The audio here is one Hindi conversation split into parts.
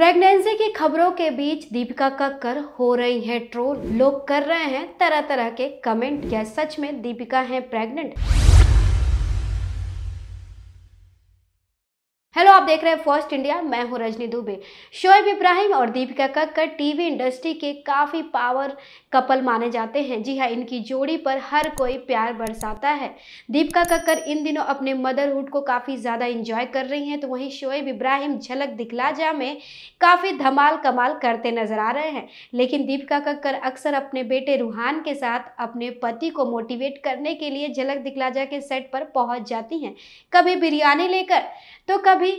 प्रेगनेंसी की खबरों के बीच दीपिका कक्कर हो रही हैं ट्रोल लोग कर रहे हैं तरह तरह के कमेंट क्या सच में दीपिका हैं प्रेग्नेंट हेलो आप देख रहे हैं फर्स्ट इंडिया मैं हूं रजनी दुबे शोएब इब्राहिम और दीपिका कक्कर टीवी इंडस्ट्री के काफ़ी पावर कपल माने जाते हैं जी हां इनकी जोड़ी पर हर कोई प्यार बरसाता है दीपिका कक्कर इन दिनों अपने मदरहुड को काफ़ी ज़्यादा इंजॉय कर रही हैं तो वहीं शोएब इब्राहिम झलक दिखला जा में काफ़ी धमाल कमाल करते नजर आ रहे हैं लेकिन दीपिका कक्कर अक्सर अपने बेटे रूहान के साथ अपने पति को मोटिवेट करने के लिए झलक दिखला जा के सेट पर पहुँच जाती हैं कभी बिरयानी लेकर तो कभी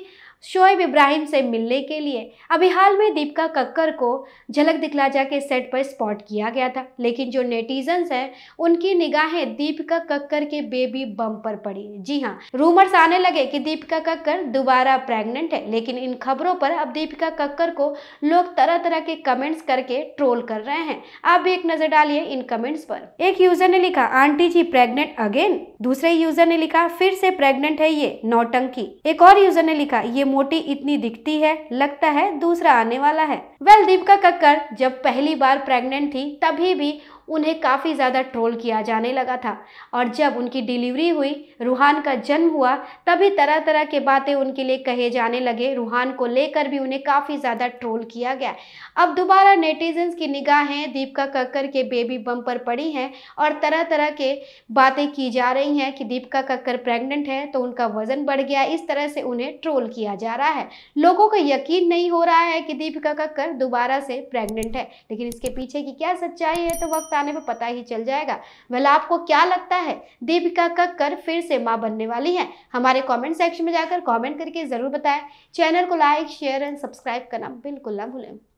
शोएब इब्राहिम से मिलने के लिए अभी हाल में दीपिका कक्कर को झलक दिखला जा के सेट पर स्पॉट किया गया था लेकिन जो नेटिजन्स हैं उनकी निगाहें दीपिका कक्कर के बेबी बम पर पड़ी जी हाँ रूमर्स आने लगे कि दीपिका कक्कर दोबारा प्रेग्नेंट है लेकिन इन खबरों पर अब दीपिका कक्कर को लोग तरह तरह के कमेंट्स करके ट्रोल कर रहे हैं आप भी एक नजर डालिए इन कमेंट्स पर एक यूजर ने लिखा आंटी जी प्रेग्नेंट अगेन दूसरे यूजर ने लिखा फिर से प्रेग्नेंट है ये नौटंकी एक और यूजर ने लिखा ये मोटी इतनी दिखती है लगता है दूसरा आने वाला है वेल दीपिका कक्कर जब पहली बार प्रेग्नेंट थी तभी भी उन्हें काफ़ी ज़्यादा ट्रोल किया जाने लगा था और जब उनकी डिलीवरी हुई रूहान का जन्म हुआ तभी तरह तरह के बातें उनके लिए कहे जाने लगे रूहान को लेकर भी उन्हें काफ़ी ज़्यादा ट्रोल किया गया अब दोबारा नेटिजन्स की निगाहें दीपिका कक्कर के बेबी बम पर पड़ी हैं और तरह तरह के बातें की जा रही हैं कि दीपिका कक्कर प्रेग्नेंट है तो उनका वजन बढ़ गया इस तरह से उन्हें ट्रोल किया जा रहा है लोगों को यकीन नहीं हो रहा है कि दीपिका कक्कर होकर दोबारा से प्रेग्नेंट है लेकिन इसके पीछे की क्या सच्चाई है तो वक्त आने पर पता ही चल जाएगा वह आपको क्या लगता है दीपिका कक्कर फिर से माँ बनने वाली है हमारे कॉमेंट सेक्शन में जाकर कॉमेंट करके ज़रूर बताएं चैनल को लाइक शेयर एंड सब्सक्राइब करना बिल्कुल ना भूलें